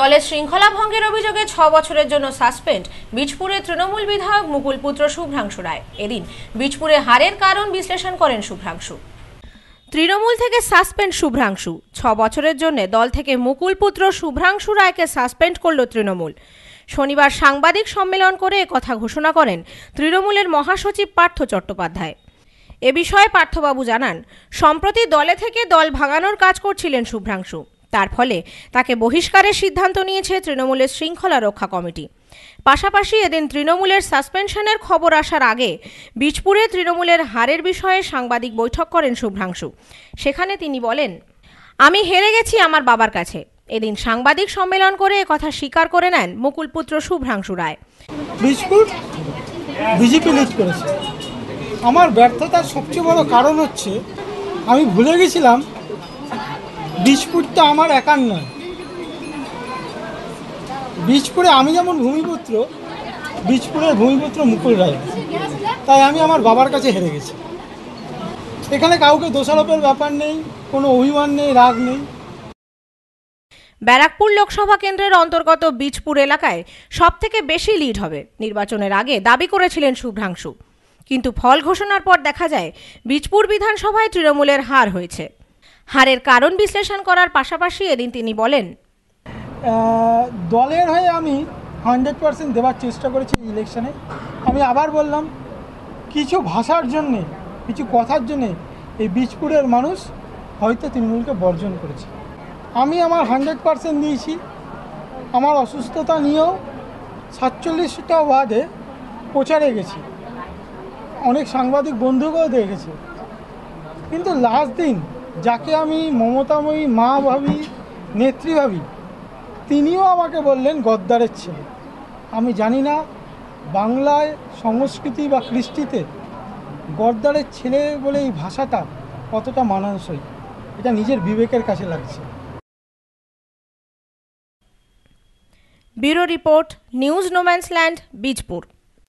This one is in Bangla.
দলের শৃঙ্খলা ভঙ্গের অভিযোগে ছ বছরের জন্য সাসপেন্ড বীজপুরে তৃণমূল বিধায়ক মুকুল পুত্র শুভ্রাংশু রায় এদিন বিজপুরে হারের কারণ বিশ্লেষণ করেন শুভ্রাংশু তৃণমূল থেকে সাসপেন্ড শুভ্রাংশু ছ বছরের জন্য দল থেকে মুকুল পুত্র শুভ্রাংশু রায়কে সাসপেন্ড করল তৃণমূল শনিবার সাংবাদিক সম্মেলন করে কথা ঘোষণা করেন তৃণমূলের মহাসচিব পার্থ চট্টোপাধ্যায় এ বিষয়ে পার্থবাবু জানান সম্প্রতি দলে থেকে দল ভাঙানোর কাজ করছিলেন শুভ্রাংশু তার ফলে তাকে বহিষ্কারের সিদ্ধান্ত নিয়েছে তৃণমূলের শৃঙ্খলা রক্ষা কমিটি পাশাপাশি এদিন তৃণমূলের সাসপেনশনের খবর আসার আগে বীজপুরে তৃণমূলের হারের বিষয়ে সাংবাদিক বৈঠক করেন শুভ্রাংশু সেখানে তিনি বলেন আমি হেরে গেছি আমার বাবার কাছে এদিন সাংবাদিক সম্মেলন করে কথা স্বীকার করে নেন মুকুলপুত্র শুভ্রাংশু রায় বিজপুর বিজেপি লিড করেছে আমার ব্যর্থতার সবচেয়ে বড় কারণ হচ্ছে আমি ভুলে গেছিলাম বিষপুর তো আমার একার নয় বীজপুরে আমি যেমন ভূমিপুত্র বীজপুরের ভূমিপুত্র মুকুল রায় তাই আমি আমার বাবার কাছে হেরে গেছি এখানে কাউকে দোষারোপের ব্যাপার নেই কোনো অভিমান নেই রাগ নেই ব্যারাকপুর লোকসভা কেন্দ্রের অন্তর্গত বীজপুর এলাকায় সবথেকে বেশি লিড হবে নির্বাচনের আগে দাবি করেছিলেন শুভ্রাংশু কিন্তু ফল ঘোষণার পর দেখা যায় বীজপুর বিধানসভায় তৃণমূলের হার হয়েছে হারের কারণ বিশ্লেষণ করার পাশাপাশি এদিন তিনি বলেন দলের হয়ে আমি হান্ড্রেড পারসেন্ট দেওয়ার চেষ্টা করেছি ইলেকশনে আমি আবার বললাম কিছু ভাষার জন্যে কিছু কথার জন্যে এই বীজপুরের মানুষ হয়তো তৃণমূলকে বর্জন করেছে আমি আমার হান্ড্রেড পারসেন্ট দিয়েছি আমার অসুস্থতা নিয়েও সাতচল্লিশটা ওয়ার্ডে প্রচারে গেছি অনেক সাংবাদিক বন্ধুকেও দেখেছি কিন্তু লাস্ট দিন যাকে আমি মমতাময়ী মা ভাবি নেত্রী ভাবি তিনিও আমাকে বললেন গদ্দারের ছেলে আমি জানি না বাংলায় সংস্কৃতি বা কৃষ্টিতে গদ্দারের ছেলে বলে এই ভাষাটা কতটা মানানসই এটা নিজের বিবেকের কাছে লাগছে bureau report news no man's land Bijpur